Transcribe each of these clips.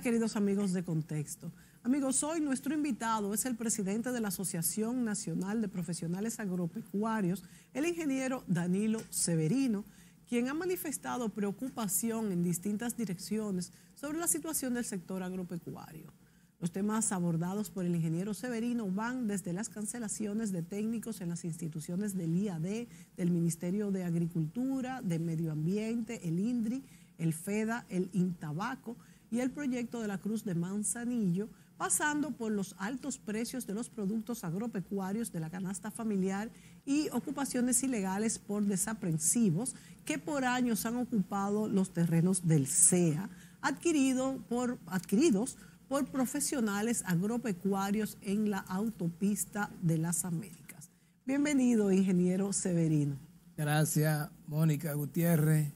queridos amigos de Contexto. Amigos, hoy nuestro invitado es el presidente de la Asociación Nacional de Profesionales Agropecuarios, el ingeniero Danilo Severino, quien ha manifestado preocupación en distintas direcciones sobre la situación del sector agropecuario. Los temas abordados por el ingeniero Severino van desde las cancelaciones de técnicos en las instituciones del IAD, del Ministerio de Agricultura, de Medio Ambiente, el INDRI, el FEDA, el INTABACO, y el proyecto de la Cruz de Manzanillo, pasando por los altos precios de los productos agropecuarios de la canasta familiar y ocupaciones ilegales por desaprensivos que por años han ocupado los terrenos del CEA, adquirido por, adquiridos por profesionales agropecuarios en la autopista de las Américas. Bienvenido, ingeniero Severino. Gracias, Mónica Gutiérrez.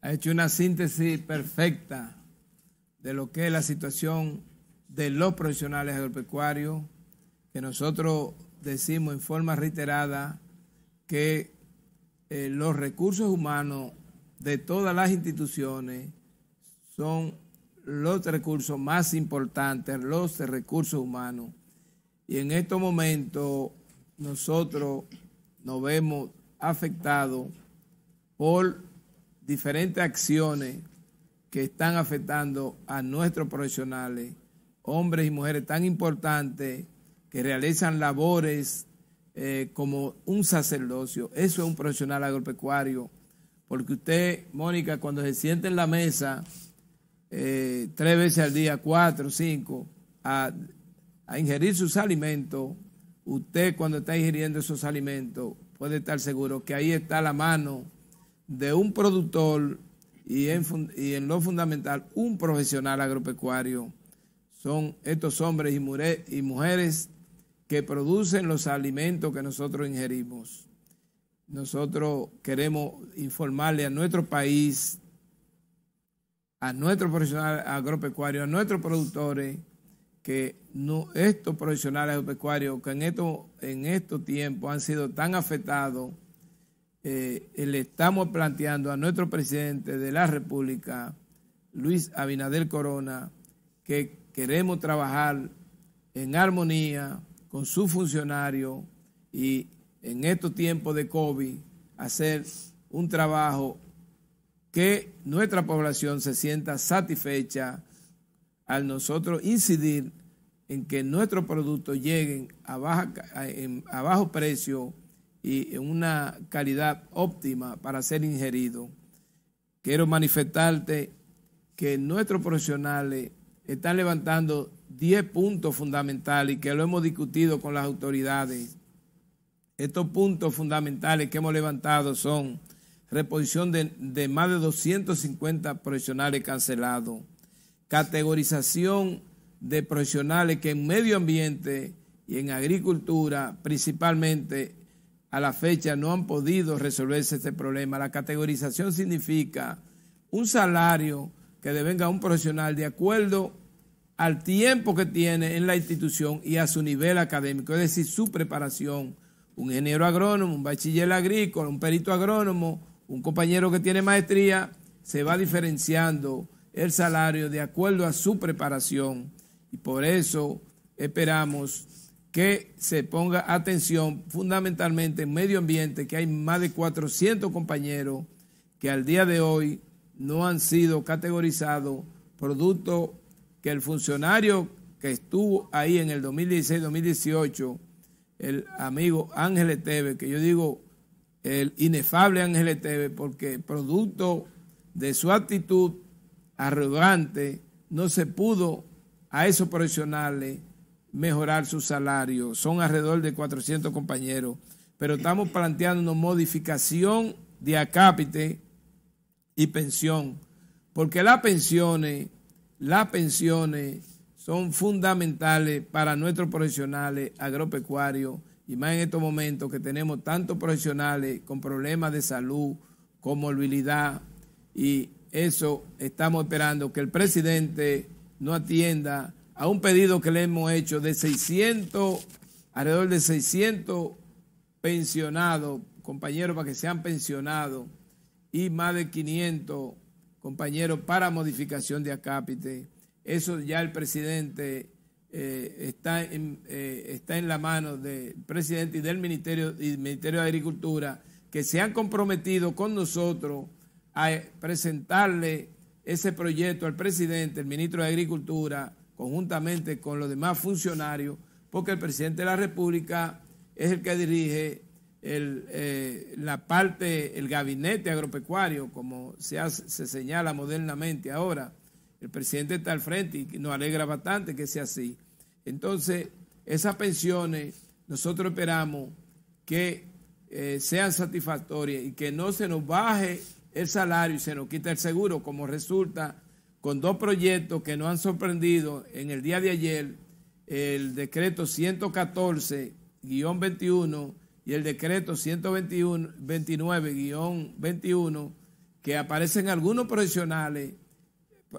Ha hecho una síntesis perfecta de lo que es la situación de los profesionales agropecuarios, que nosotros decimos en forma reiterada que eh, los recursos humanos de todas las instituciones son los recursos más importantes, los recursos humanos. Y en estos momentos nosotros nos vemos afectados por diferentes acciones que están afectando a nuestros profesionales, hombres y mujeres tan importantes que realizan labores eh, como un sacerdocio. Eso es un profesional agropecuario. Porque usted, Mónica, cuando se siente en la mesa eh, tres veces al día, cuatro, cinco, a, a ingerir sus alimentos, usted cuando está ingiriendo esos alimentos puede estar seguro que ahí está la mano de un productor y en, y en lo fundamental un profesional agropecuario. Son estos hombres y, mujeres que producen los alimentos que nosotros ingerimos. Nosotros queremos informarle a nuestro país, a nuestro profesional agropecuario, a nuestros productores, que no, estos profesionales agropecuarios que en estos en estos tiempos han sido tan afectados eh, le estamos planteando a nuestro presidente de la República, Luis Abinader Corona, que queremos trabajar en armonía con su funcionario y en estos tiempos de COVID hacer un trabajo que nuestra población se sienta satisfecha al nosotros incidir en que nuestros productos lleguen a, baja, a bajo precio y en una calidad óptima para ser ingerido. Quiero manifestarte que nuestros profesionales están levantando 10 puntos fundamentales que lo hemos discutido con las autoridades. Estos puntos fundamentales que hemos levantado son reposición de, de más de 250 profesionales cancelados, categorización de profesionales que en medio ambiente y en agricultura principalmente a la fecha no han podido resolverse este problema. La categorización significa un salario que devenga un profesional de acuerdo al tiempo que tiene en la institución y a su nivel académico, es decir, su preparación. Un ingeniero agrónomo, un bachiller agrícola, un perito agrónomo, un compañero que tiene maestría, se va diferenciando el salario de acuerdo a su preparación. Y por eso esperamos que se ponga atención fundamentalmente en medio ambiente, que hay más de 400 compañeros que al día de hoy no han sido categorizados producto que el funcionario que estuvo ahí en el 2016-2018, el amigo Ángel Eteve, que yo digo el inefable Ángel Eteve porque producto de su actitud arrogante no se pudo a esos profesionales mejorar su salario. Son alrededor de 400 compañeros, pero estamos planteando una modificación de acápite y pensión, porque las pensiones, las pensiones son fundamentales para nuestros profesionales agropecuarios y más en estos momentos que tenemos tantos profesionales con problemas de salud, con movilidad y eso estamos esperando que el presidente no atienda a un pedido que le hemos hecho de 600, alrededor de 600 pensionados, compañeros para que sean pensionados, y más de 500 compañeros para modificación de acápite. Eso ya el presidente eh, está, en, eh, está en la mano del presidente y del Ministerio, y del Ministerio de Agricultura, que se han comprometido con nosotros a presentarle ese proyecto al presidente, el ministro de Agricultura, conjuntamente con los demás funcionarios, porque el presidente de la República es el que dirige eh, la parte, el gabinete agropecuario, como se, señala modernamente ahora. El presidente está al frente y nos alegra bastante que sea así. Entonces, esas pensiones nosotros esperamos que eh, sean satisfactorias y que no se nos baje el salario y se nos quita el seguro, como resulta con dos proyectos que nos han sorprendido en el día de ayer, el decreto 114-21 y el decreto 129-21, que aparecen algunos profesionales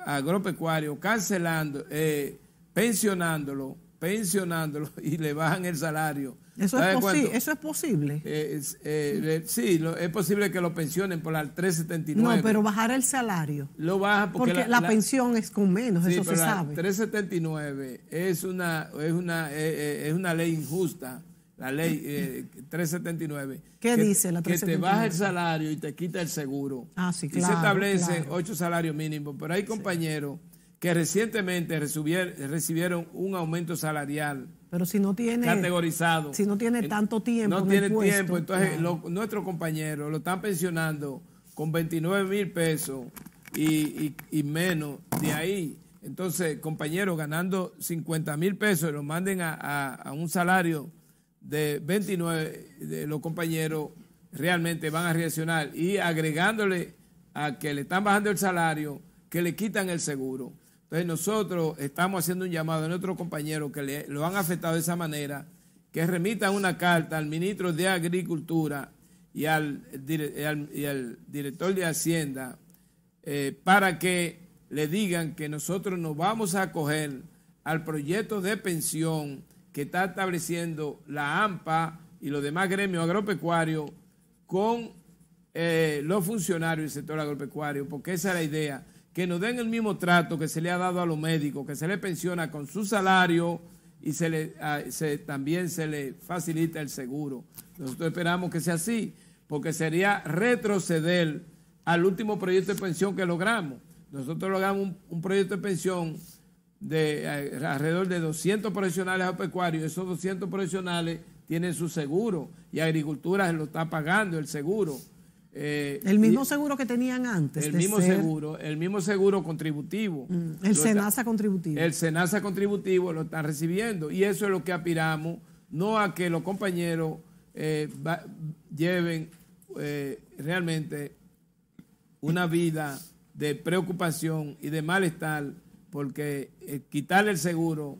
agropecuarios cancelando, eh, pensionándolo, pensionándolo y le bajan el salario eso es, eso es posible. Eh, eh, eh, sí, es posible que lo pensionen por la 379. No, pero bajar el salario. Lo baja porque, la, pensión es con menos, eso se sabe. 379 es una, es una, es una ley injusta. La ley 379. ¿Qué dice la 379? Que te baja el salario y te quita el seguro. Ah, sí, claro. Y se establecen ocho salarios mínimos. Pero hay compañeros que recientemente recibieron un aumento salarial pero si no tiene. Categorizado. Si no tiene tanto tiempo. No tiene tiempo. Entonces, nuestros compañeros lo están pensionando con 29 mil pesos y, menos de ahí. Entonces, compañeros ganando 50 mil pesos, lo manden a, un salario de 29, los compañeros realmente van a reaccionar. Y agregándole a que le están bajando el salario, que le quitan el seguro. Entonces nosotros estamos haciendo un llamado a nuestros compañeros que lo han afectado de esa manera, que remitan una carta al ministro de Agricultura y al, director de Hacienda eh, para que le digan que nosotros nos vamos a acoger al proyecto de pensión que está estableciendo la AMPA y los demás gremios agropecuarios con eh, los funcionarios del sector agropecuario, porque esa es la idea que nos den el mismo trato que se le ha dado a los médicos, que se le pensiona con su salario y ah, se también se le facilita el seguro. Nosotros esperamos que sea así, porque sería retroceder al último proyecto de pensión que logramos. Nosotros logramos un, proyecto de pensión de eh, alrededor de 200 profesionales agropecuarios, esos 200 profesionales tienen su seguro y agricultura se lo está pagando el seguro. Eh, el mismo seguro que tenían antes. El mismo seguro, el mismo seguro contributivo. Mm, el SENASA contributivo. El SENASA contributivo lo están recibiendo y eso es lo que aspiramos, no a que los compañeros eh, lleven eh, realmente una vida de preocupación y de malestar, porque quitarle el seguro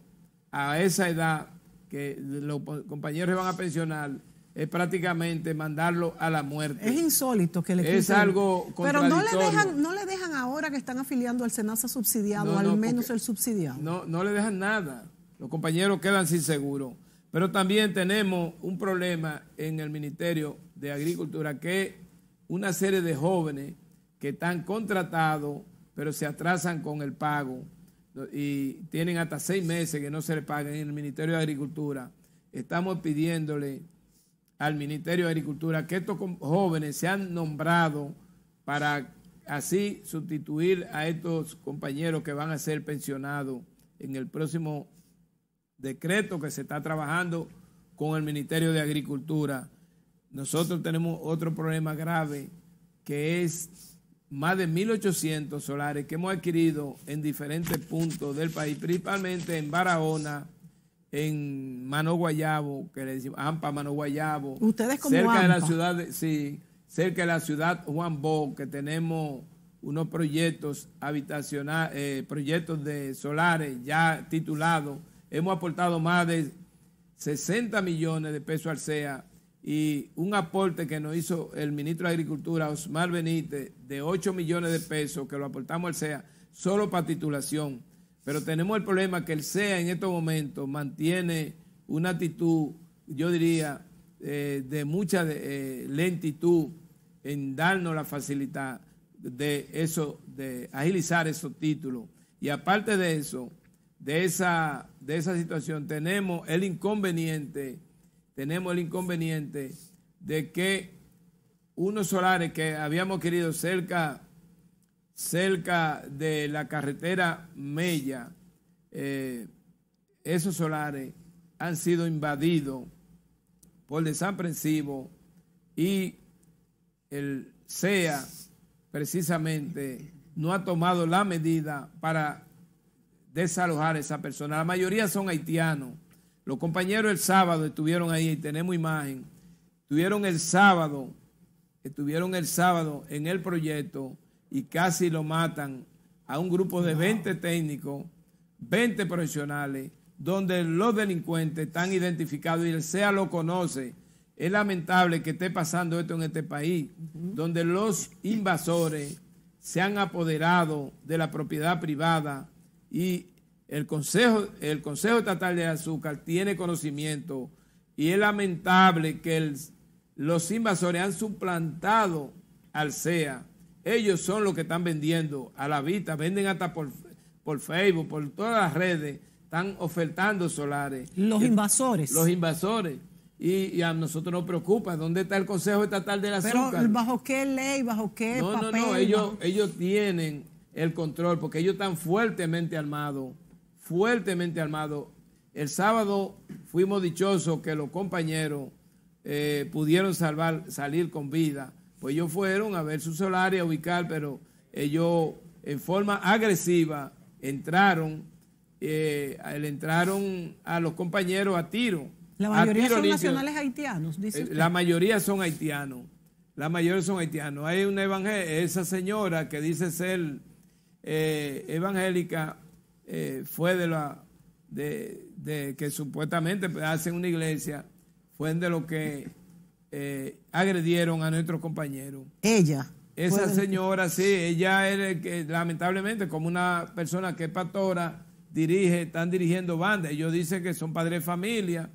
a esa edad que los compañeros van a pensionar es prácticamente mandarlo a la muerte. Es insólito que le Es algo Pero no le dejan no le dejan ahora que están afiliando al Senasa subsidiado, al menos el subsidiado. No, no le dejan nada. Los compañeros quedan sin seguro. Pero también tenemos un problema en el Ministerio de Agricultura que una serie de jóvenes que están contratados, pero se atrasan con el pago y tienen hasta seis meses que no se les pagan en el Ministerio de Agricultura. Estamos pidiéndole al Ministerio de Agricultura que estos jóvenes se han nombrado para así sustituir a estos compañeros que van a ser pensionados en el próximo decreto que se está trabajando con el Ministerio de Agricultura. Nosotros tenemos otro problema grave que es más de 1.800 solares que hemos adquirido en diferentes puntos del país, principalmente en Barahona, en Mano Guayabo, que le decimos Ampa Mano Guayabo. Ustedes como cerca de la ciudad, sí, cerca de la ciudad Juan Bo, que tenemos unos proyectos habitacionales, eh, proyectos de solares ya titulados. Hemos aportado más de 60 millones de pesos al CEA y un aporte que nos hizo el ministro de Agricultura, Osmar Benítez, de 8 millones de pesos que lo aportamos al CEA solo para titulación. Pero tenemos el problema que el SEA en estos momentos mantiene una actitud, yo diría, eh, de mucha eh, lentitud en darnos la facilidad de eso, de agilizar esos títulos. Y aparte de eso, de esa, de esa situación, tenemos el inconveniente, tenemos el inconveniente de que unos solares que habíamos querido cerca cerca de la carretera Mella, eh, esos solares han sido invadidos por desaprensivo y el CEA precisamente no ha tomado la medida para desalojar a esa persona. La mayoría son haitianos. Los compañeros el sábado estuvieron ahí y tenemos imagen. Estuvieron el sábado, estuvieron el sábado en el proyecto y casi lo matan a un grupo de 20 técnicos, 20 profesionales, donde los delincuentes están identificados y el SEA lo conoce. Es lamentable que esté pasando esto en este país, donde los invasores se han apoderado de la propiedad privada y el Consejo, el Consejo Estatal de Azúcar tiene conocimiento y es lamentable que los invasores han suplantado al SEA ellos son los que están vendiendo a la vista, venden hasta por, por Facebook, por todas las redes, están ofertando solares. Los eh, invasores. Los invasores. Y, a nosotros nos preocupa dónde está el Consejo Estatal la Azúcar. Pero bajo qué ley, bajo qué no, No, no, ellos, ellos tienen el control porque ellos están fuertemente armados, fuertemente armados. El sábado fuimos dichosos que los compañeros eh, pudieron salvar, salir con vida pues ellos fueron a ver su solar y a ubicar, pero ellos en forma agresiva entraron, eh, entraron a los compañeros a tiro. La mayoría son nacionales haitianos, dice eh, La mayoría son haitianos. La mayoría son haitianos. Hay una esa señora que dice ser eh, evangélica fue de la de, que supuestamente hacen una iglesia, fue de lo que eh, agredieron a nuestros compañeros. Ella. Esa señora, sí, ella es que lamentablemente como una persona que es pastora, dirige, están dirigiendo bandas. Ellos dicen que son padres de familia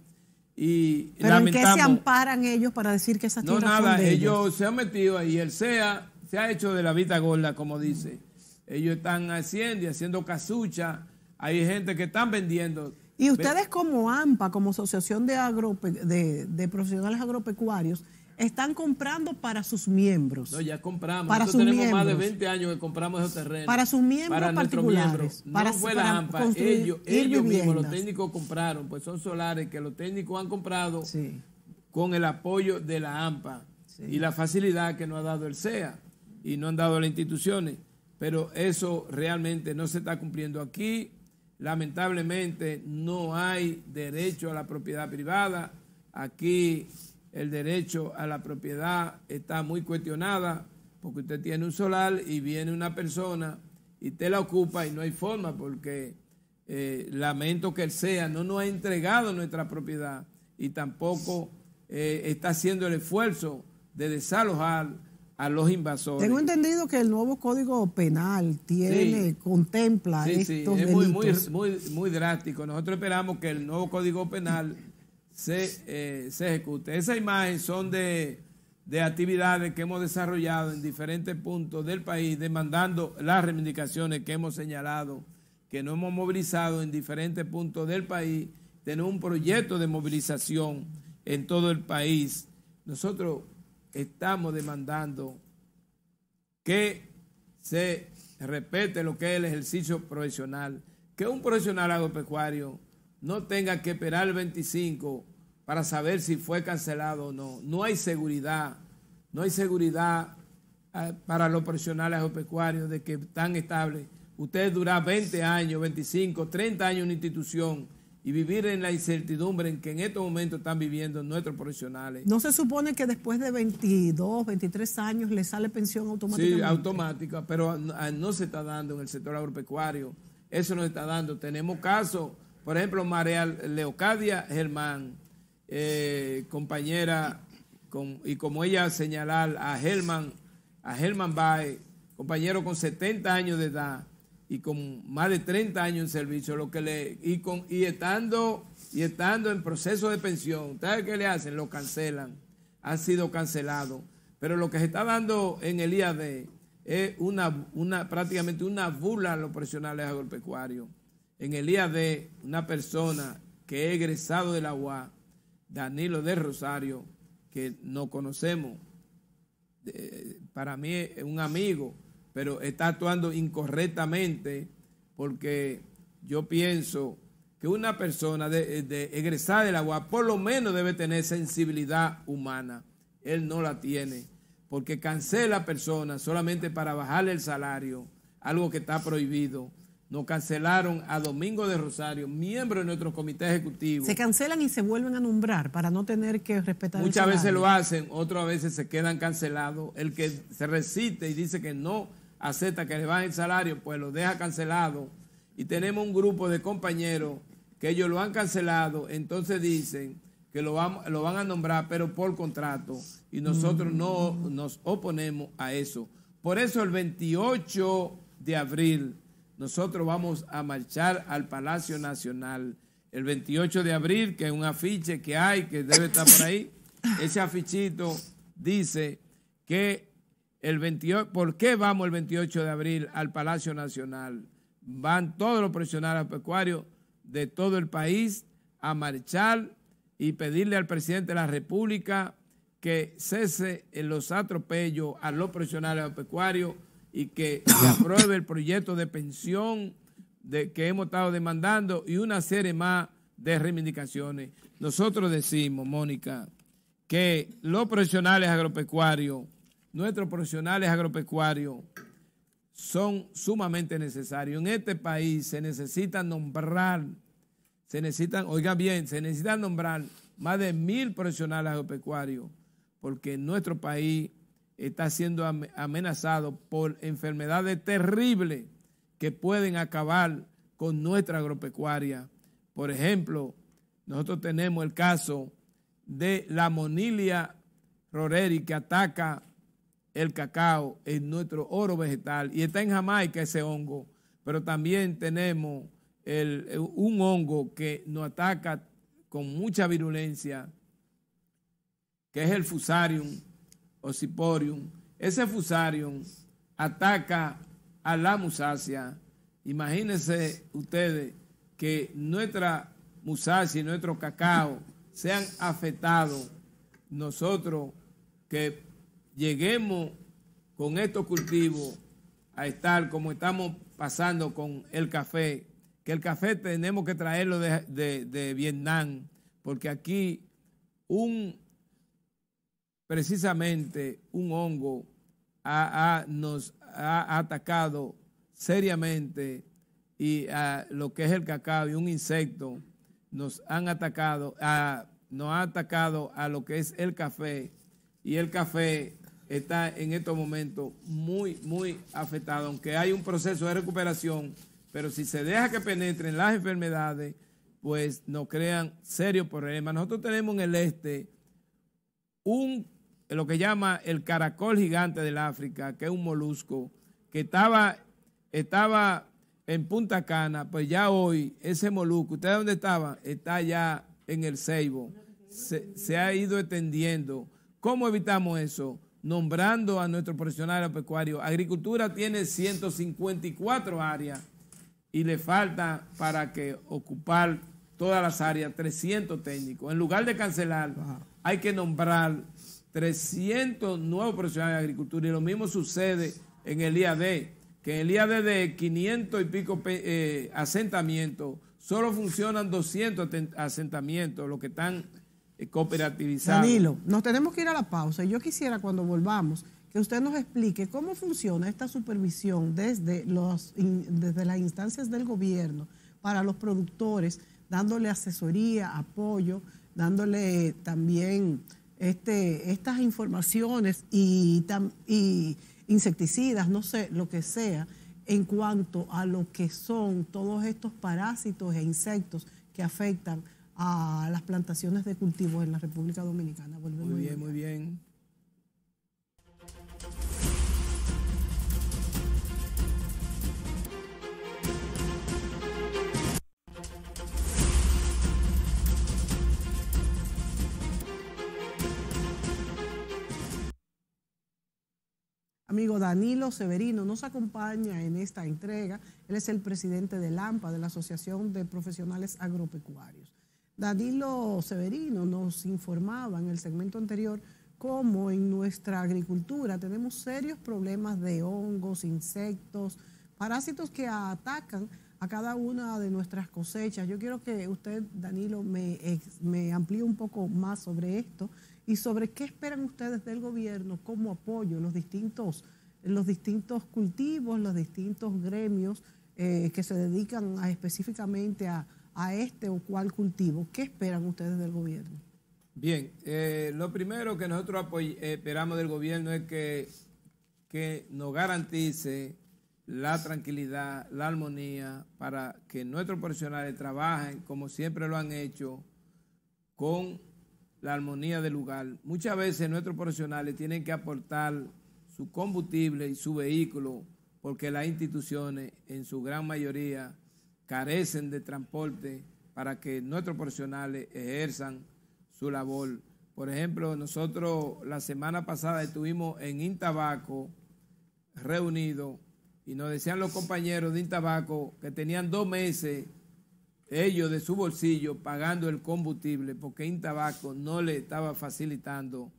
y ¿Pero ¿en qué se amparan ellos para decir que esas son No, nada, ellos? se han metido ahí. El SEA se ha hecho de la vista gorda, como dice. Ellos están haciendo y haciendo casucha. Hay gente que están vendiendo y ustedes como AMPA, como Asociación de, de, Profesionales Agropecuarios, están comprando para sus miembros. No, ya compramos. Para Nosotros tenemos más de 20 años que compramos esos terrenos. Para sus miembros para particulares. Miembros. No para, fue la AMPA, ellos, mismos, los técnicos compraron, pues son solares que los técnicos han comprado con el apoyo de la AMPA y la facilidad que nos ha dado el CEA y no han dado las instituciones. Pero eso realmente no se está cumpliendo aquí Lamentablemente no hay derecho a la propiedad privada. Aquí el derecho a la propiedad está muy cuestionada porque usted tiene un solar y viene una persona y te la ocupa y no hay forma porque eh, lamento que él sea, no nos ha entregado nuestra propiedad y tampoco eh, está haciendo el esfuerzo de desalojar a los invasores. Tengo entendido que el nuevo Código Penal tiene, contempla sí, sí. Es muy, muy, muy, muy, drástico. Nosotros esperamos que el nuevo Código Penal eh, se, ejecute. Esa imagen son de, de actividades que hemos desarrollado en diferentes puntos del país, demandando las reivindicaciones que hemos señalado, que nos hemos movilizado en diferentes puntos del país. Tenemos un proyecto de movilización en todo el país. Nosotros estamos demandando que se respete lo que es el ejercicio profesional, que un profesional agropecuario no tenga que esperar el 25 para saber si fue cancelado o no. No hay seguridad, no hay seguridad eh, para los profesionales agropecuarios de que están estables. Usted dura 20 años, 25, 30 años en una institución y vivir en la incertidumbre en que en estos momentos están viviendo nuestros profesionales. ¿No se supone que después de 22, 23 años le sale pensión automática? Sí, automática, pero no se está dando en el sector agropecuario. Eso no se está dando. Tenemos casos, por ejemplo, María Leocadia Germán, eh, compañera, y como ella señalar a Germán, a Germán compañero con 70 años de edad, y con más de 30 años en servicio, lo que le, y, con, y, estando, y estando en proceso de pensión, ¿ustedes qué le hacen? Lo cancelan, Ha sido cancelado. Pero lo que se está dando en el IAD es una, prácticamente una burla a los profesionales agropecuarios. En el IAD, una persona que es egresado de la UA, Danilo de Rosario, que no conocemos, eh, para mí es un amigo, pero está actuando incorrectamente porque yo pienso que una persona de, de egresada del agua por lo menos debe tener sensibilidad humana. Él no la tiene porque cancela personas solamente para bajarle el salario, algo que está prohibido. Nos cancelaron a Domingo de Rosario, miembro de nuestro comité ejecutivo. Se cancelan y se vuelven a nombrar para no tener que respetar. Muchas veces lo hacen, otras veces se quedan cancelados. El que se resiste y dice que no acepta que le bajen el salario, pues lo deja cancelado. Y tenemos un grupo de compañeros que ellos lo han cancelado, entonces dicen que lo, vamos lo van a nombrar, pero por contrato, y nosotros no nos oponemos a eso. Por eso el 28 de abril nosotros vamos a marchar al Palacio Nacional. El 28 de abril, que es un afiche que hay, que debe estar por ahí, ese afichito dice que el 28, ¿por qué vamos el 28 de abril al Palacio Nacional? Van todos los profesionales agropecuarios de todo el país a marchar y pedirle al presidente de la República que cese los atropellos a los profesionales agropecuarios y que apruebe el proyecto de pensión de, que hemos estado demandando y una serie más de reivindicaciones. Nosotros decimos, Mónica, que los profesionales agropecuarios nuestros profesionales agropecuarios son sumamente necesarios. En este país se necesitan nombrar, se necesitan, oiga bien, se necesitan nombrar más de mil profesionales agropecuarios, porque nuestro país está siendo amenazado por enfermedades terribles que pueden acabar con nuestra agropecuaria. Por ejemplo, nosotros tenemos el caso de la monilia roreri que ataca el cacao es nuestro oro vegetal y está en Jamaica ese hongo, pero también tenemos un hongo que nos ataca con mucha virulencia, que es el fusarium o ciporium Ese fusarium ataca a la musasia Imagínense ustedes que nuestra musácea y nuestro cacao sean afectados. Nosotros que lleguemos con estos cultivos a estar como estamos pasando con el café, que el café tenemos que traerlo de, Vietnam, porque aquí un, precisamente un hongo nos ha atacado seriamente y a lo que es el cacao y un insecto nos han atacado, a, nos ha atacado a lo que es el café y el café está en estos momentos muy, muy afectado, aunque hay un proceso de recuperación, pero si se deja que penetren las enfermedades, pues nos crean serios problemas. Nosotros tenemos en el este un, lo que llama el caracol gigante del África, que es un molusco, que estaba, estaba en Punta Cana, pues ya hoy ese molusco, ¿usted dónde estaba? Está ya en el Ceibo, se, se ha ido extendiendo. ¿Cómo evitamos eso? nombrando a nuestro profesional pecuario. Agricultura tiene 154 áreas y le falta para que ocupar todas las áreas 300 técnicos. En lugar de cancelar, hay que nombrar 300 nuevos profesionales de agricultura y lo mismo sucede en el IAD, que en el IAD de 500 y pico eh, asentamientos, solo funcionan 200 asentamientos, los que están eh, cooperativizar. Danilo, nos tenemos que ir a la pausa. y Yo quisiera cuando volvamos que usted nos explique cómo funciona esta supervisión desde, los, desde las instancias del gobierno para los productores, dándole asesoría, apoyo, dándole también este, estas informaciones y, y insecticidas, no sé, lo que sea, en cuanto a lo que son todos estos parásitos e insectos que afectan a las plantaciones de cultivos en la República Dominicana. muy bien, muy bien. Amigo Danilo Severino nos acompaña en esta entrega. Él es el presidente de LAMPA, de la Asociación de Profesionales Agropecuarios. Danilo Severino nos informaba en el segmento anterior cómo en nuestra agricultura tenemos serios problemas de hongos, insectos, parásitos que atacan a cada una de nuestras cosechas. Yo quiero que usted, Danilo, me, amplíe un poco más sobre esto y sobre qué esperan ustedes del gobierno como apoyo los distintos, los distintos cultivos, los distintos gremios eh, que se dedican específicamente a a este o cual cultivo. ¿Qué esperan ustedes del gobierno? Bien, eh, lo primero que nosotros esperamos del gobierno es que, que nos garantice la tranquilidad, la armonía, para que nuestros profesionales trabajen como siempre lo han hecho, con la armonía del lugar. Muchas veces nuestros profesionales tienen que aportar su combustible y su vehículo porque las instituciones en su gran mayoría carecen de transporte para que nuestros profesionales ejerzan su labor. Por ejemplo, nosotros la semana pasada estuvimos en Intabaco reunidos y nos decían los compañeros de Intabaco que tenían dos meses ellos de su bolsillo pagando el combustible porque Intabaco no le estaba facilitando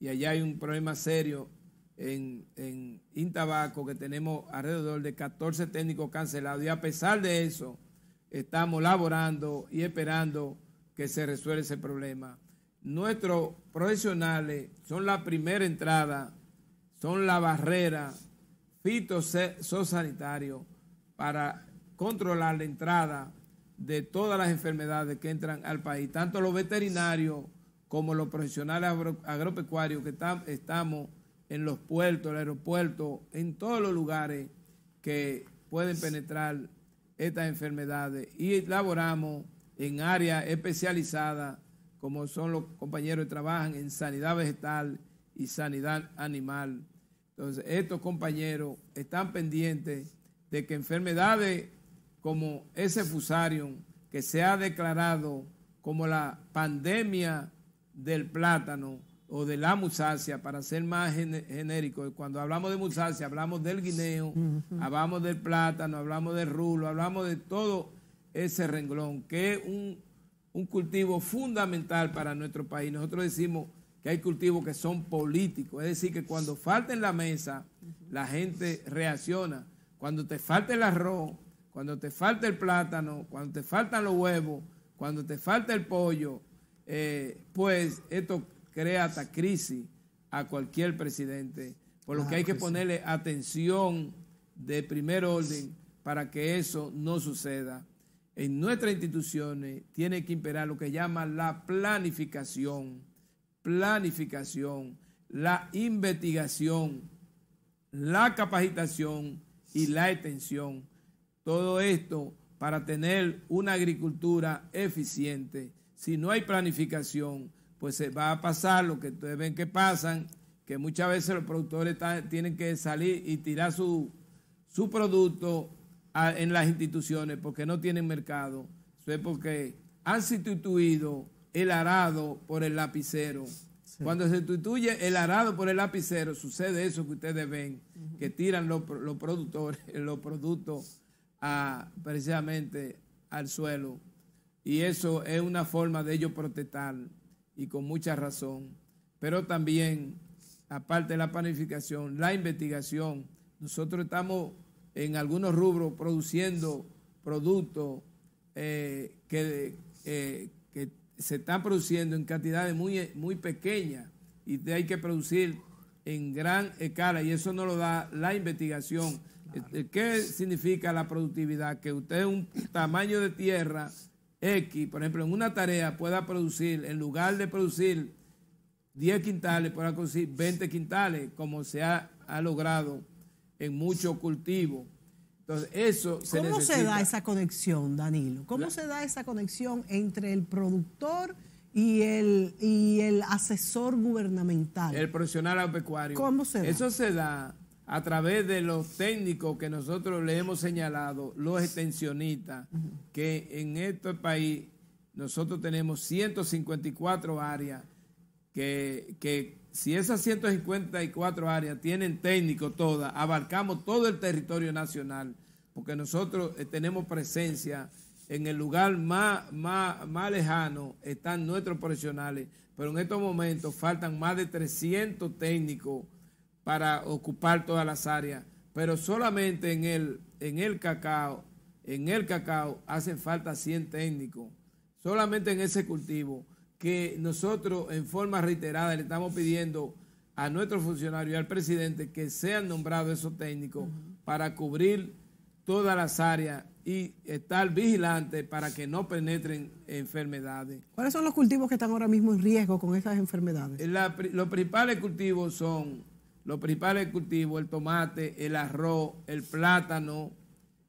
y allá hay un problema serio en, Intabaco, que tenemos alrededor de 14 técnicos cancelados y a pesar de eso estamos laborando y esperando que se resuelva ese problema. Nuestros profesionales son la primera entrada, son la barrera fitosanitario para controlar la entrada de todas las enfermedades que entran al país, tanto los veterinarios como los profesionales agropecuarios que estamos en los puertos, el aeropuerto, en todos los lugares que pueden penetrar estas enfermedades y laboramos en áreas especializadas como son los compañeros que trabajan en sanidad vegetal y sanidad animal. Entonces, estos compañeros están pendientes de que enfermedades como ese fusarium que se ha declarado como la pandemia del plátano, o de la musasia para ser más genérico. Cuando hablamos de musasia hablamos del guineo, hablamos del plátano, hablamos del rulo, hablamos de todo ese renglón, que es un, cultivo fundamental para nuestro país. Nosotros decimos que hay cultivos que son políticos, es decir, que cuando falta en la mesa, la gente reacciona. Cuando te falta el arroz, cuando te falta el plátano, cuando te faltan los huevos, cuando te falta el pollo, eh, pues esto crea esta crisis a cualquier presidente, por lo que hay que, ponerle atención de primer orden para que eso no suceda. En nuestras instituciones tiene que imperar lo que llama la planificación, planificación, la investigación, la capacitación y la extensión. Todo esto para tener una agricultura eficiente. Si no hay planificación, pues se va a pasar lo que ustedes ven que pasan, que muchas veces los productores tienen que salir y tirar su, producto en las instituciones porque no tienen mercado. Eso es porque han sustituido el arado por el lapicero. Cuando se sustituye el arado por el lapicero, sucede eso que ustedes ven, que tiran los, productores, los productos precisamente al suelo. Y eso es una forma de ellos protestar y con mucha razón, pero también, aparte de la planificación, la investigación. Nosotros estamos en algunos rubros produciendo productos eh, que, eh, que, se están produciendo en cantidades muy, muy pequeñas y hay que producir en gran escala y eso no lo da la investigación. ¿Qué significa la productividad? Que usted es un tamaño de tierra X, por ejemplo, en una tarea pueda producir, en lugar de producir 10 quintales, pueda producir 20 quintales, como se ha, logrado en muchos cultivos. Entonces, eso se ¿Cómo se da esa conexión, Danilo? ¿Cómo se da esa conexión entre el productor y el, y el asesor gubernamental? El profesional agropecuario. ¿Cómo se da? Eso se da a través de los técnicos que nosotros le hemos señalado, los extensionistas, que en este país nosotros tenemos 154 áreas, que, si esas 154 áreas tienen técnicos todas, abarcamos todo el territorio nacional, porque nosotros eh, tenemos presencia en el lugar más, más, más lejano, están nuestros profesionales, pero en estos momentos faltan más de 300 técnicos para ocupar todas las áreas, pero solamente en el, en el cacao, en el cacao hacen falta 100 técnicos, solamente en ese cultivo que nosotros en forma reiterada le estamos pidiendo a nuestro funcionario y al presidente que sean nombrados esos técnicos para cubrir todas las áreas y estar vigilantes para que no penetren enfermedades. ¿Cuáles son los cultivos que están ahora mismo en riesgo con esas enfermedades? los principales cultivos son los principales cultivos, el tomate, el arroz, el plátano,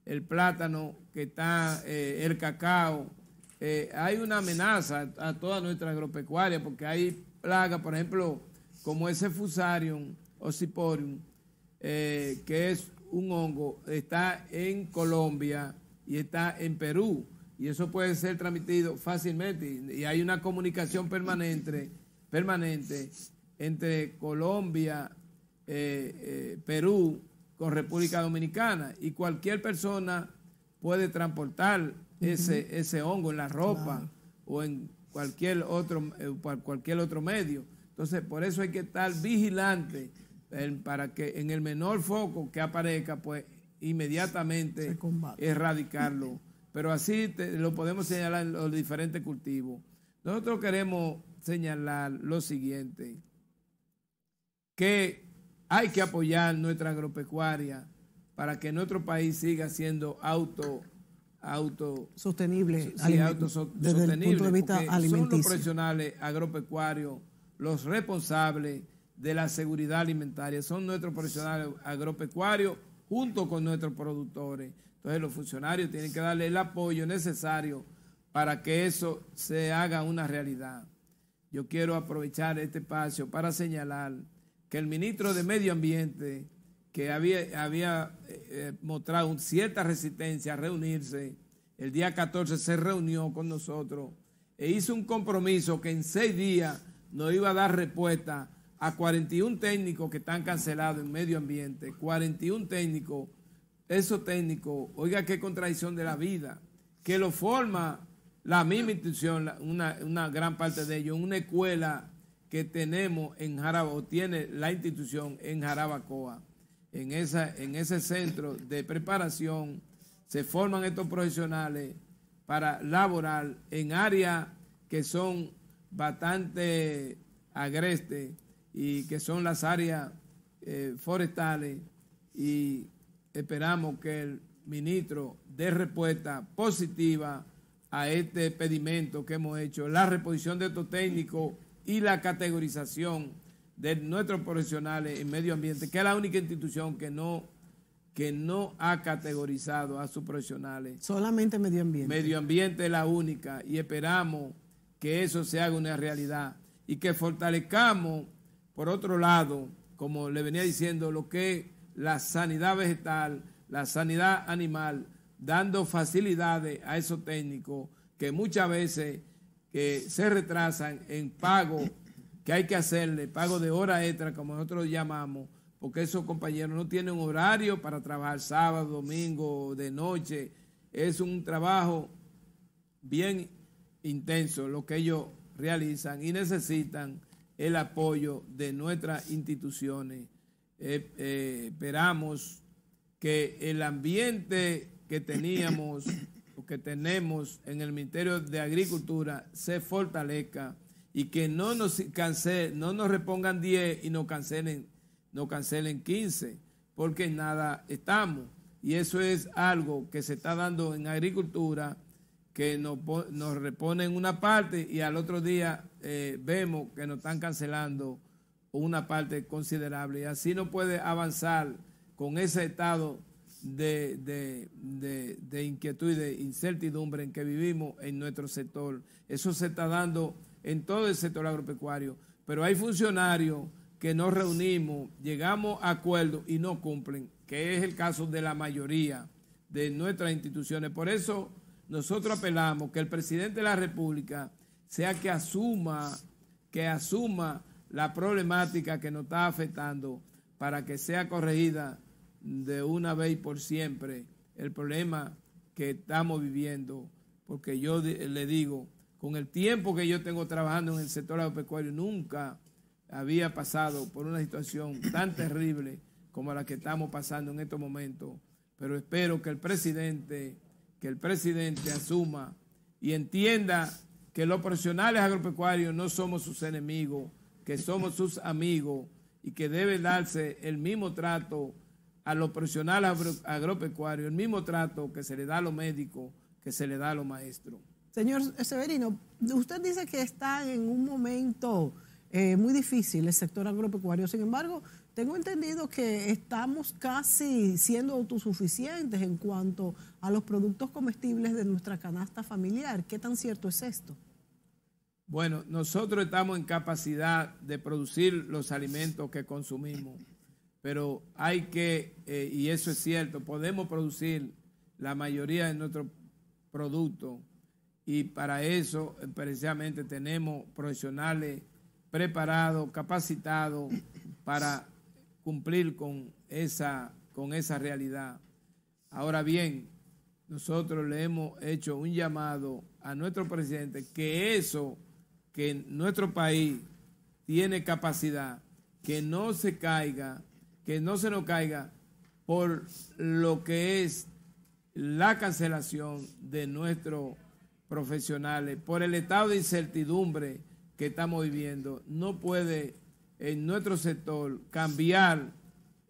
el plátano que está, eh, el cacao. Eh, hay una amenaza a, toda nuestra agropecuaria porque hay plagas, por ejemplo, como ese fusarium o eh, que es un hongo, está en Colombia y está en Perú. Y eso puede ser transmitido fácilmente. Y hay una comunicación permanente, permanente entre Colombia eh, eh, Perú con República Dominicana y cualquier persona puede transportar ese, ese hongo en la ropa o en cualquier otro, eh, cualquier otro medio. Entonces, por eso hay que estar vigilante para que en el menor foco que aparezca, pues inmediatamente erradicarlo. Pero así lo podemos señalar en los diferentes cultivos. Nosotros queremos señalar lo siguiente, que hay que apoyar nuestra agropecuaria para que nuestro país siga siendo auto auto sostenible, el Son los profesionales agropecuarios los responsables de la seguridad alimentaria, son nuestros profesionales agropecuarios junto con nuestros productores. Entonces los funcionarios tienen que darle el apoyo necesario para que eso se haga una realidad. Yo quiero aprovechar este espacio para señalar que el ministro de Medio Ambiente, que había, había eh, eh, mostrado cierta resistencia a reunirse, el día 14 se reunió con nosotros e hizo un compromiso que en seis días nos iba a dar respuesta a 41 técnicos que están cancelados en medio ambiente, 41 técnicos, esos técnicos, oiga qué contradicción de la vida, que lo forma la misma institución, una, una gran parte de ellos, una escuela que tenemos en Jarabo tiene la institución en Jarabacoa. En, esa, en ese centro de preparación se forman estos profesionales para laborar en áreas que son bastante agreste y que son las áreas eh, forestales y esperamos que el ministro dé respuesta positiva a este pedimento que hemos hecho, la reposición de estos técnicos y la categorización de nuestros profesionales en medio ambiente, que es la única institución que no que no ha categorizado a sus profesionales. Solamente medio ambiente. Medio ambiente es la única y esperamos que eso se haga una realidad y que fortalezcamos, por otro lado, como le venía diciendo, lo que es la sanidad vegetal, la sanidad animal, dando facilidades a esos técnicos que muchas veces que se retrasan en pago que hay que hacerle, pago de hora extra, como nosotros llamamos, porque esos compañeros no tienen horario para trabajar sábado, domingo, de noche. Es un trabajo bien intenso lo que ellos realizan y necesitan el apoyo de nuestras instituciones. Eh, eh, esperamos que el ambiente que teníamos que tenemos en el Ministerio de Agricultura se fortalezca y que no nos cancelen, no nos repongan 10 y nos cancelen, nos cancelen 15, porque nada estamos. Y eso es algo que se está dando en agricultura, que nos, nos reponen una parte y al otro día eh, vemos que nos están cancelando una parte considerable. Y así no puede avanzar con ese estado de, inquietud y de incertidumbre en que vivimos en nuestro sector. Eso se está dando en todo el sector agropecuario, pero hay funcionarios que nos reunimos, llegamos a acuerdos y no cumplen, que es el caso de la mayoría de nuestras instituciones. Por eso nosotros apelamos que el presidente de la República sea que asuma, que asuma la problemática que nos está afectando para que sea corregida de una vez y por siempre el problema que estamos viviendo, porque yo le digo, con el tiempo que yo tengo trabajando en el sector agropecuario, nunca había pasado por una situación tan terrible como la que estamos pasando en estos momentos. Pero espero que el presidente, que el presidente asuma y entienda que los profesionales agropecuarios no somos sus enemigos, que somos sus amigos y que debe darse el mismo trato a los profesionales agropecuarios, el mismo trato que se le da a los médicos, que se le da a los maestros. Señor Severino, usted dice que está en un momento eh, muy difícil el sector agropecuario, sin embargo, tengo entendido que estamos casi siendo autosuficientes en cuanto a los productos comestibles de nuestra canasta familiar. ¿Qué tan cierto es esto? Bueno, nosotros estamos en capacidad de producir los alimentos que consumimos pero hay que, eh, y eso es cierto, podemos producir la mayoría de nuestros productos y para eso eh, precisamente tenemos profesionales preparados, capacitados para cumplir con esa, con esa realidad. Ahora bien, nosotros le hemos hecho un llamado a nuestro presidente que eso, que nuestro país tiene capacidad, que no se caiga que no se nos caiga por lo que es la cancelación de nuestros profesionales, por el estado de incertidumbre que estamos viviendo. No puede en nuestro sector cambiar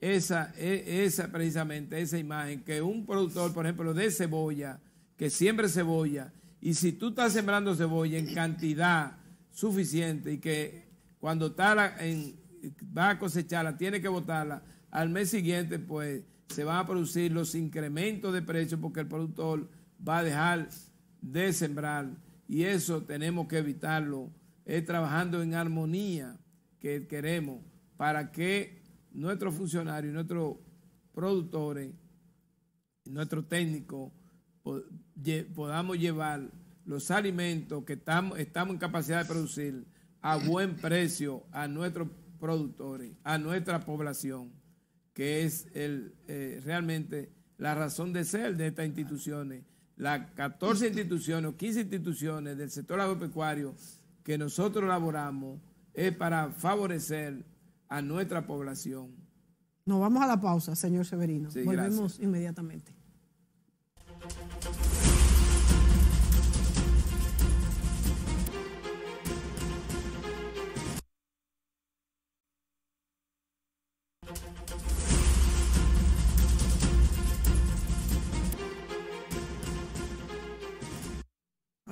esa, e, esa precisamente esa imagen que un productor, por ejemplo, de cebolla, que siempre cebolla, y si tú estás sembrando cebolla en cantidad suficiente y que cuando está en, va a cosecharla, tiene que botarla, al mes siguiente pues se van a producir los incrementos de precios porque el productor va a dejar de sembrar y eso tenemos que evitarlo, es trabajando en armonía que queremos para que nuestros funcionarios, nuestros productores, nuestros técnicos podamos llevar los alimentos que estamos, estamos en capacidad de producir a buen precio a nuestros productores, a nuestra población, que es el, eh, realmente la razón de ser de estas instituciones, las 14 instituciones o 15 instituciones del sector agropecuario que nosotros elaboramos es para favorecer a nuestra población. Nos vamos a la pausa, señor Severino. Volvemos inmediatamente.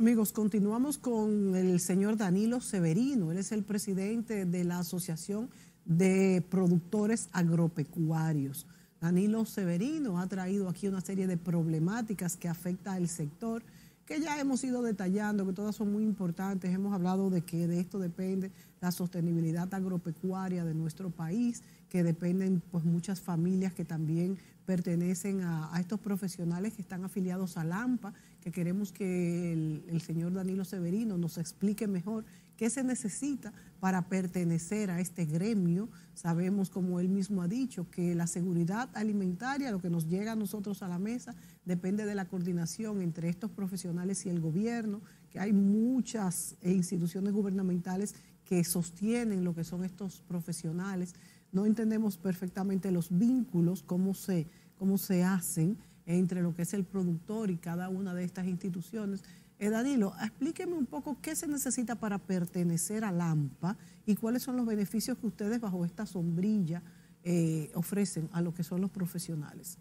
Amigos, continuamos con el señor Danilo Severino. Él es el presidente de la Asociación de Productores Agropecuarios. Danilo Severino ha traído aquí una serie de problemáticas que afecta al sector, que ya hemos ido detallando, que todas son muy importantes. Hemos hablado de que de esto depende la sostenibilidad agropecuaria de nuestro país, que dependen pues muchas familias que también pertenecen a, a estos profesionales que están afiliados a LAMPA que queremos que el, señor Danilo Severino nos explique mejor qué se necesita para pertenecer a este gremio. Sabemos, como él mismo ha dicho, que la seguridad alimentaria, lo que nos llega a nosotros a la mesa, depende de la coordinación entre estos profesionales y el gobierno, que hay muchas eh, instituciones gubernamentales que sostienen lo que son estos profesionales. No entendemos perfectamente los vínculos, cómo se, cómo se hacen entre lo que es el productor y cada una de estas instituciones. Eh, Danilo, explíqueme un poco qué se necesita para pertenecer a LAMPA y cuáles son los beneficios que ustedes bajo esta sombrilla eh, ofrecen a lo que son los profesionales.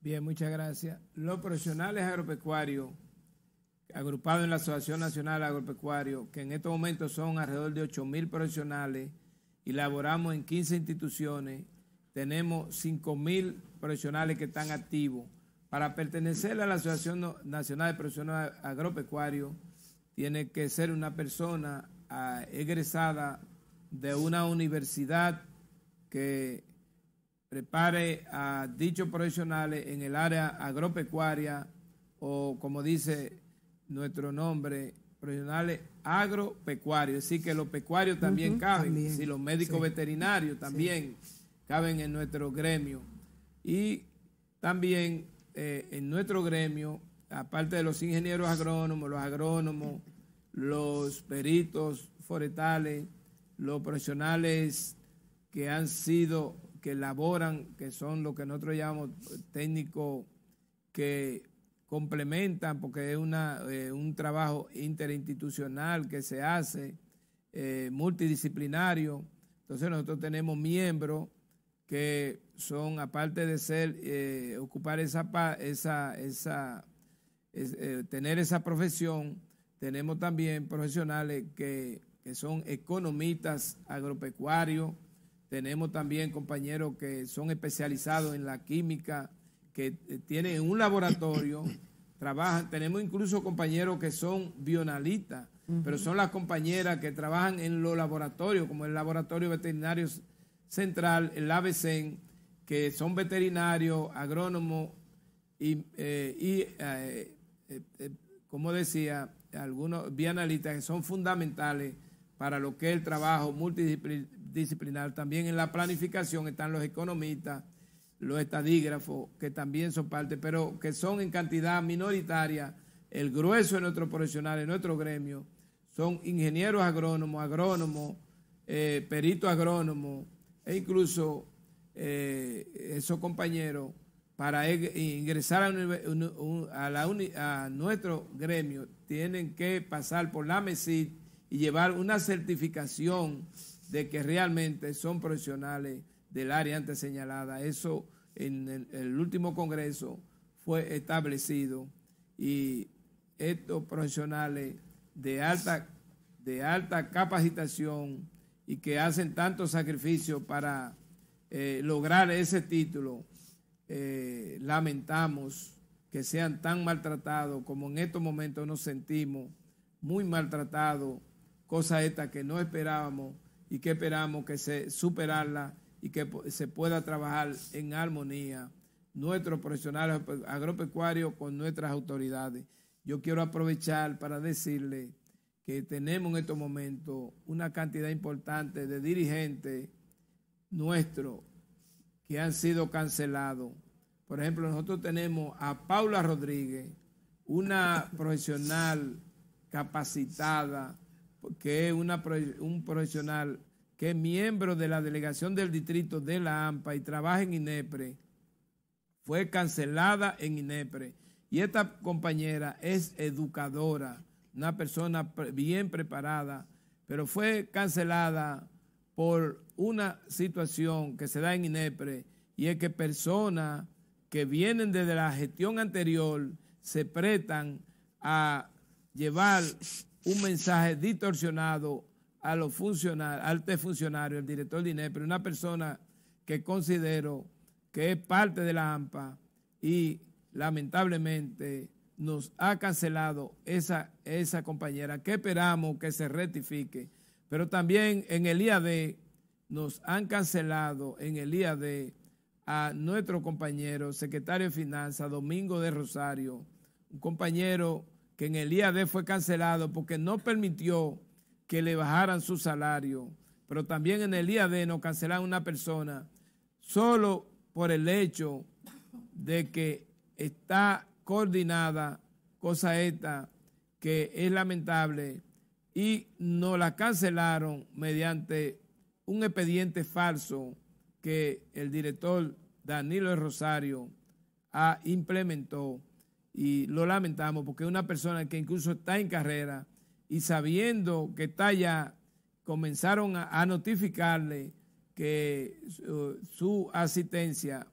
Bien, muchas gracias. Los profesionales agropecuarios, agrupados en la Asociación Nacional Agropecuario, que en estos momentos son alrededor de 8 mil profesionales, y laboramos en 15 instituciones, tenemos 5 mil profesionales que están activos para pertenecer a la Asociación Nacional de Profesionales Agropecuarios, tiene que ser una persona ah, egresada de una universidad que prepare a dichos profesionales en el área agropecuaria o, como dice nuestro nombre, profesionales agropecuarios. decir que los pecuarios también caben, y los médicos veterinarios también caben en nuestro gremio. Y también eh, en nuestro gremio, aparte de los ingenieros agrónomos, los agrónomos, los peritos forestales, los profesionales que han sido, que elaboran, que son lo que nosotros llamamos técnicos que complementan, porque es eh, un trabajo interinstitucional que se hace, eh, multidisciplinario. Entonces nosotros tenemos miembros que son, aparte de ser, eh, ocupar esa, esa, esa eh, tener esa profesión, tenemos también profesionales que, son economistas agropecuarios, tenemos también compañeros que son especializados en la química, que eh, tienen un laboratorio, trabajan, tenemos incluso compañeros que son bionalistas, pero son las compañeras que trabajan en los laboratorios, como el laboratorio veterinario Central, el ABCEN, que son veterinarios, agrónomos y, eh, eh, eh, como decía, algunos bianalistas que son fundamentales para lo que es el trabajo multidisciplinar. También en la planificación están los economistas, los estadígrafos, que también son parte, pero que son en cantidad minoritaria. El grueso de nuestros profesionales, nuestro gremio, son ingenieros agrónomos, agrónomos, peritos agrónomos, e incluso eh, esos compañeros para e, ingresar a, nuestro gremio tienen que pasar por la MESID y llevar una certificación de que realmente son profesionales del área antes señalada. Eso en el, último congreso fue establecido y estos profesionales de alta, de alta capacitación y que hacen tanto sacrificio para eh, lograr ese título, eh, lamentamos que sean tan maltratados como en estos momentos nos sentimos muy maltratados, cosa esta que no esperábamos y que esperamos que se superarla y que se pueda trabajar en armonía nuestros profesionales agropecuarios con nuestras autoridades. Yo quiero aprovechar para decirle que tenemos en estos momentos una cantidad importante de dirigentes nuestros que han sido cancelados. Por ejemplo, nosotros tenemos a Paula Rodríguez, una profesional capacitada, que es una, un profesional que es miembro de la delegación del distrito de la AMPA y trabaja en INEPRE, fue cancelada en INEPRE. Y esta compañera es educadora una persona bien preparada, pero fue cancelada por una situación que se da en INEPRE y es que personas que vienen desde la gestión anterior se prestan a llevar un mensaje distorsionado a los funcionarios, al test funcionario, el director de INEPRE, una persona que considero que es parte de la AMPA y lamentablemente nos ha cancelado esa, esa compañera, que esperamos que se rectifique. Pero también en el IAD nos han cancelado en el IAD a nuestro compañero, secretario de Finanzas, Domingo de Rosario, un compañero que en el IAD fue cancelado porque no permitió que le bajaran su salario, pero también en el IAD nos cancelaron una persona solo por el hecho de que está coordinada, cosa esta que es lamentable y no la cancelaron mediante un expediente falso que el director Danilo Rosario ha implementó y lo lamentamos porque una persona que incluso está en carrera y sabiendo que está allá, comenzaron a, notificarle que su asistencia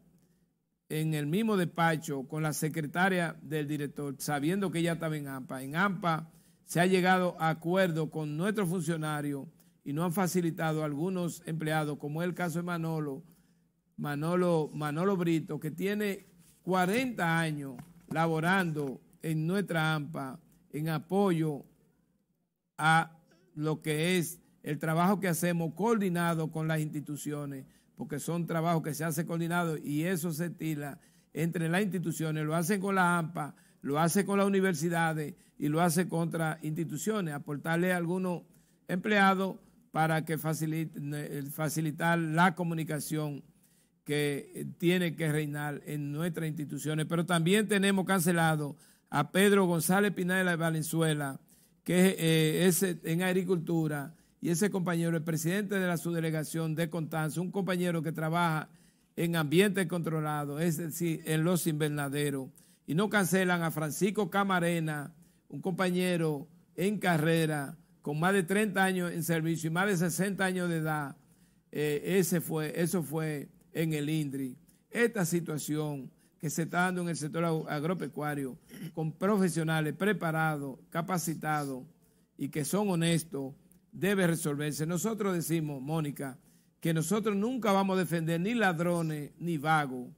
en el mismo despacho con la secretaria del director, sabiendo que ella estaba en AMPA. En AMPA se ha llegado a acuerdo con nuestro funcionario y nos han facilitado algunos empleados, como es el caso de Manolo, Manolo, Manolo Brito, que tiene 40 años laborando en nuestra AMPA en apoyo a lo que es el trabajo que hacemos coordinado con las instituciones porque son trabajos que se hacen coordinados y eso se estila entre las instituciones, lo hacen con la AMPA, lo hacen con las universidades y lo hace contra instituciones, aportarle a algunos empleados para que facilite, eh, facilitar la comunicación que tiene que reinar en nuestras instituciones. Pero también tenemos cancelado a Pedro González Pineda de Valenzuela, que eh, es en agricultura, y ese compañero el presidente de la subdelegación de Contanza, un compañero que trabaja en ambiente controlado, es decir, en los invernaderos. Y no cancelan a Francisco Camarena, un compañero en carrera, con más de 30 años en servicio y más de 60 años de edad. Eh, ese fue, eso fue en el INDRI. Esta situación que se está dando en el sector agropecuario, con profesionales preparados, capacitados y que son honestos, debe resolverse. Nosotros decimos, Mónica, que nosotros nunca vamos a defender ni ladrones ni vagos.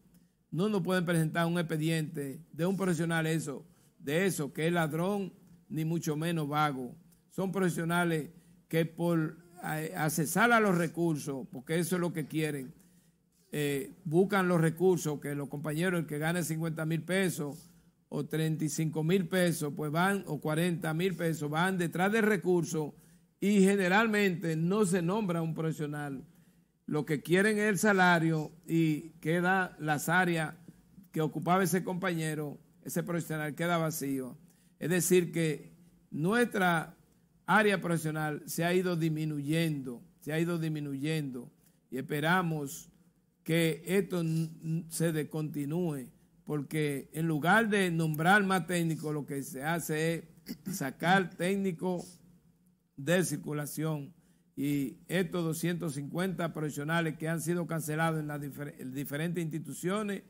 No nos pueden presentar un expediente de un profesional eso, de eso, que es ladrón ni mucho menos vago. Son profesionales que por accesar a los recursos, porque eso es lo que quieren, eh, buscan los recursos, que los compañeros, el que gane 50 mil pesos o 35 mil pesos, pues van, o 40 mil pesos, van detrás de recursos y generalmente no se nombra un profesional. Lo que quieren es el salario y queda las áreas que ocupaba ese compañero, ese profesional queda vacío. Es decir, que nuestra área profesional se ha ido disminuyendo, se ha ido disminuyendo y esperamos que esto se descontinúe, porque en lugar de nombrar más técnicos, lo que se hace es sacar técnicos de circulación y estos 250 profesionales que han sido cancelados en las diferentes instituciones,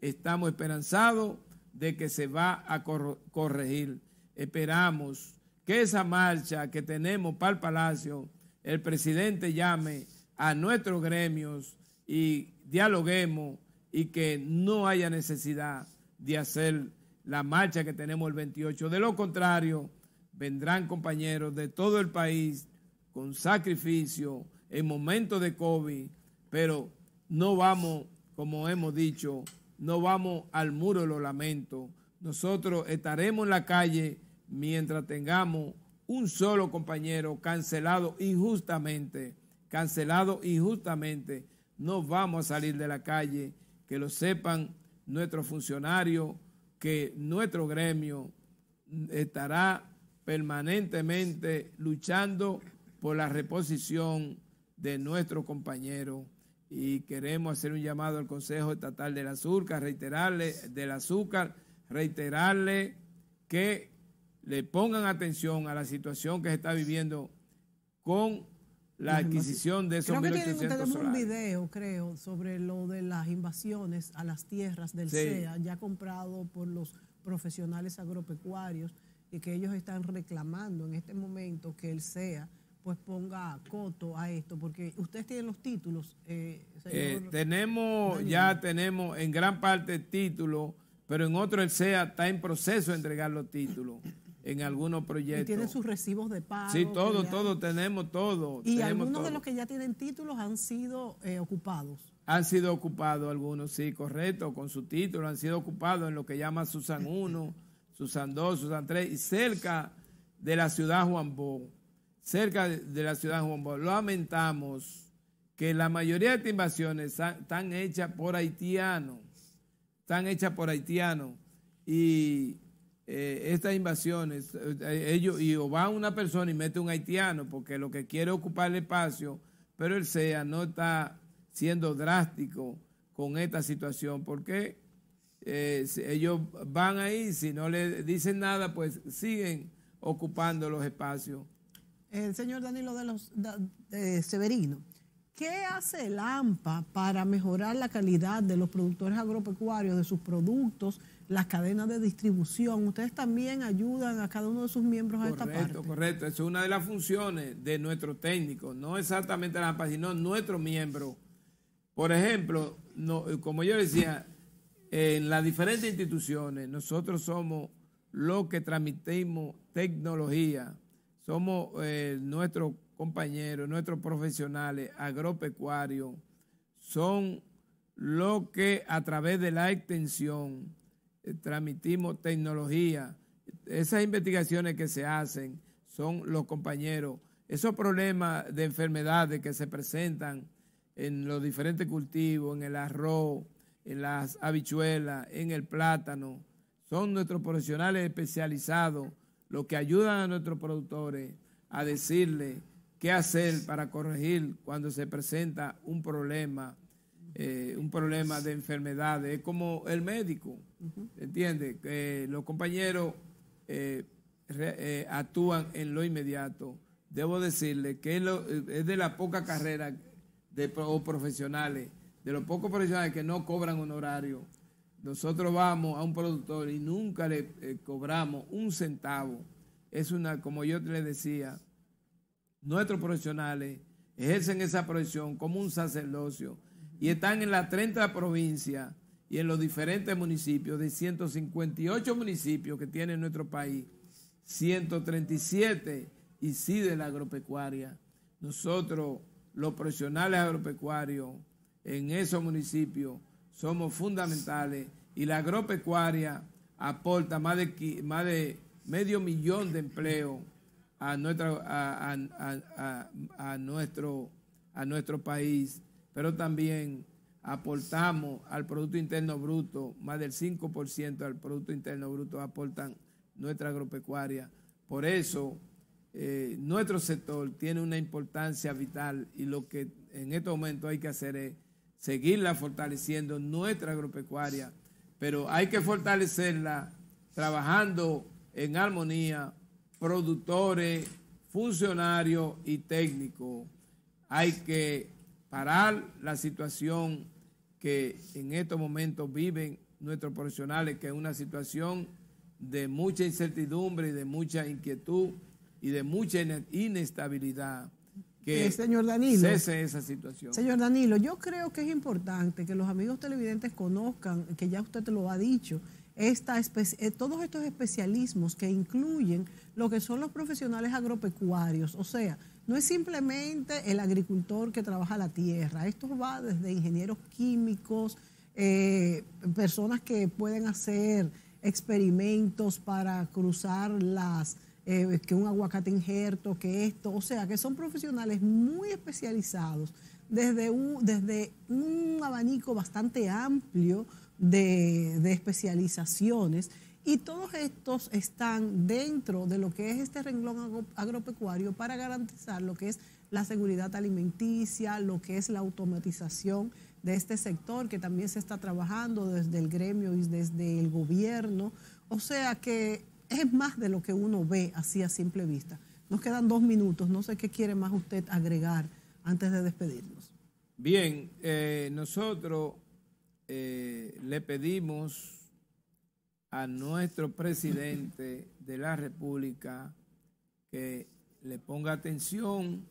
estamos esperanzados de que se va a corregir. Esperamos que esa marcha que tenemos para el Palacio, el presidente llame a nuestros gremios y dialoguemos y que no haya necesidad de hacer la marcha que tenemos el 28. De lo contrario, vendrán compañeros de todo el país con sacrificio en momentos de COVID, pero no vamos, como hemos dicho, no vamos al muro de los lamentos. Nosotros estaremos en la calle mientras tengamos un solo compañero cancelado injustamente, cancelado injustamente. No vamos a salir de la calle, que lo sepan nuestros funcionarios, que nuestro gremio estará permanentemente luchando por la reposición de nuestro compañero y queremos hacer un llamado al Consejo Estatal del Azúcar, reiterarle del azúcar, reiterarle que le pongan atención a la situación que se está viviendo con la adquisición de esos creo 1800 que un video, creo, sobre lo de las invasiones a las tierras del CEA, ya comprado por los profesionales agropecuarios y que ellos están reclamando en este momento que el sea pues ponga coto a esto, porque ustedes tienen los títulos. Eh, eh, tenemos, ya tenemos en gran parte títulos, pero en otro el SEA está en proceso de entregar los títulos en algunos proyectos. Y tienen sus recibos de pago. Sí, todo, todo, tenemos todo. Y algunos de los que ya tienen títulos han sido eh, ocupados. Han sido ocupados algunos, sí, correcto, con su título, han sido ocupados en lo que llama Susan 1. Susan 2, Susan 3, cerca de la ciudad Juan Bó, cerca de la ciudad Juan Lo Lamentamos que la mayoría de estas invasiones están hechas por haitianos, están hechas por haitianos. Y eh, estas invasiones, eh, ellos, y o va una persona y mete un haitiano, porque lo que quiere ocupar el espacio, pero el SEA no está siendo drástico con esta situación, porque eh, ellos van ahí, si no le dicen nada, pues siguen ocupando los espacios. El eh, señor Danilo de los Severino, ¿qué hace el AMPA para mejorar la calidad de los productores agropecuarios, de sus productos, las cadenas de distribución? Ustedes también ayudan a cada uno de sus miembros a esta parte. Correcto, correcto. Es una de las funciones de nuestro técnico, no exactamente el AMPA, sino nuestro miembro. Por ejemplo, como yo decía, en las diferentes instituciones, nosotros somos los que transmitimos tecnología, somos eh, nuestros compañeros, nuestros profesionales agropecuarios, son los que a través de la extensión eh, transmitimos tecnología. Esas investigaciones que se hacen son los compañeros. Esos problemas de enfermedades que se presentan en los diferentes cultivos, en el arroz, en las habichuelas, en el plátano. Son nuestros profesionales especializados los que ayudan a nuestros productores a decirle qué hacer para corregir cuando se presenta un problema, eh, un problema de enfermedades. Es como el médico, entiende que los compañeros eh, eh, actúan en lo inmediato. Debo decirle que es, de la poca carrera de, profesionales de los pocos profesionales que no cobran honorario, nosotros vamos a un productor y nunca le eh, cobramos un centavo. Es una, como yo te decía, nuestros profesionales ejercen esa profesión como un sacerdocio y están en las 30 provincias y en los diferentes municipios de 158 municipios que tiene nuestro país, 137 y sí de la agropecuaria. Nosotros, los profesionales agropecuarios, en esos municipios somos fundamentales y la agropecuaria aporta más de, medio millón de empleos a, nuestra, a, nuestro, a nuestro país, pero también aportamos al Producto Interno Bruto, más del 5% al Producto Interno Bruto aportan nuestra agropecuaria. Por eso, eh, nuestro sector tiene una importancia vital y lo que en este momento hay que hacer es seguirla fortaleciendo, nuestra agropecuaria, pero hay que fortalecerla trabajando en armonía, productores, funcionarios y técnicos. Hay que parar la situación que en estos momentos viven nuestros profesionales, que es una situación de mucha incertidumbre y de mucha inquietud y de mucha inestabilidad que eh, señor Danilo, cese esa situación. Señor Danilo, yo creo que es importante que los amigos televidentes conozcan, que ya usted te lo ha dicho, esta eh, todos estos especialismos que incluyen lo que son los profesionales agropecuarios. O sea, no es simplemente el agricultor que trabaja la tierra, esto va desde ingenieros químicos, eh, personas que pueden hacer experimentos para cruzar las eh, que un aguacate injerto, que esto, o sea, que son profesionales muy especializados desde un, desde un abanico bastante amplio de, de especializaciones y todos estos están dentro de lo que es este renglón agropecuario para garantizar lo que es la seguridad alimenticia, lo que es la automatización de este sector que también se está trabajando desde el gremio y desde el gobierno. O sea que es más de lo que uno ve así a simple vista. Nos quedan dos minutos, no sé qué quiere más usted agregar antes de despedirnos. Bien, eh, nosotros eh, le pedimos a nuestro presidente de la República que le ponga atención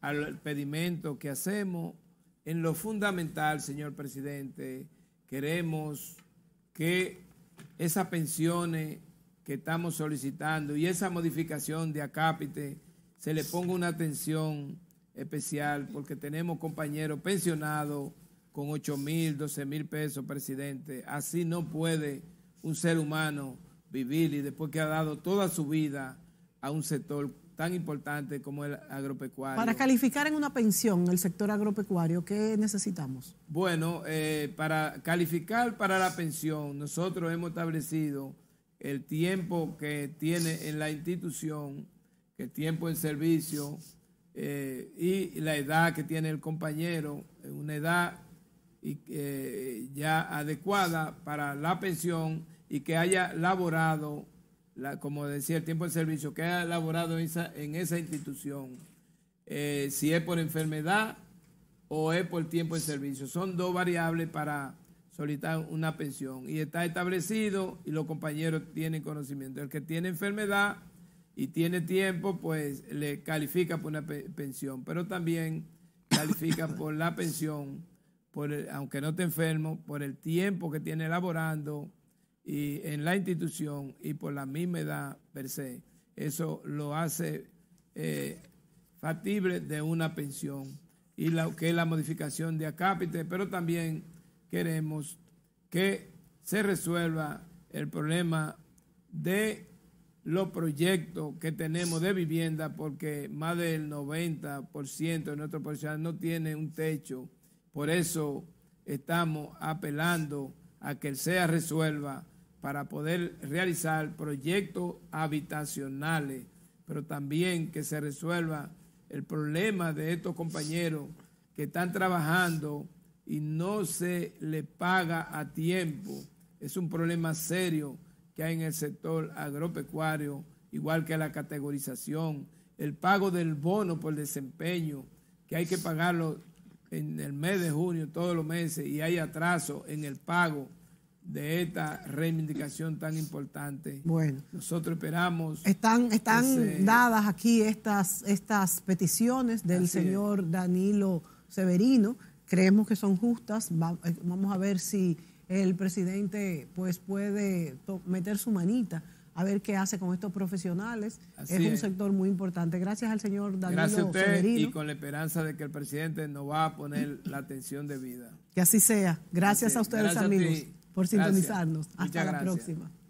al pedimento que hacemos. En lo fundamental, señor presidente, queremos que esas pensiones que estamos solicitando y esa modificación de acápite se le ponga una atención especial porque tenemos compañeros pensionados con 8 mil, 12 mil pesos, presidente. Así no puede un ser humano vivir y después que ha dado toda su vida a un sector tan importante como el agropecuario. Para calificar en una pensión el sector agropecuario, ¿qué necesitamos? Bueno, eh, para calificar para la pensión, nosotros hemos establecido el tiempo que tiene en la institución, el tiempo en servicio eh, y la edad que tiene el compañero, una edad y, eh, ya adecuada para la pensión y que haya laborado, como decía, el tiempo de servicio, que haya laborado en esa, institución, eh, si es por enfermedad o es por tiempo de servicio. Son dos variables para solicitar una pensión y está establecido y los compañeros tienen conocimiento. El que tiene enfermedad y tiene tiempo, pues le califica por una pensión, pero también califica por la pensión, por aunque no esté enfermo, por el tiempo que tiene laborando y en la institución y por la misma edad per se. Eso lo hace eh, factible de una pensión y lo que es la modificación de acápite, pero también queremos que se resuelva el problema de los proyectos que tenemos de vivienda, porque más del 90% de nuestro personal no tiene un techo. Por eso estamos apelando a que se SEA resuelva para poder realizar proyectos habitacionales, pero también que se resuelva el problema de estos compañeros que están trabajando y no se le paga a tiempo. Es un problema serio que hay en el sector agropecuario, igual que la categorización, el pago del bono por desempeño, que hay que pagarlo en el mes de junio, todos los meses, y hay atraso en el pago de esta reivindicación tan importante. Bueno, nosotros esperamos. Están, están dadas aquí estas, estas peticiones del señor Danilo Severino creemos que son justas. Eh, vamos a ver si el presidente pues puede meter su manita a ver qué hace con estos profesionales. es un sector muy importante. Gracias al señor Danilo Gracias a usted y con la esperanza de que el presidente nos va a poner la atención debida. Que así sea. Gracias a ustedes amigos por sintonizarnos. Hasta la próxima.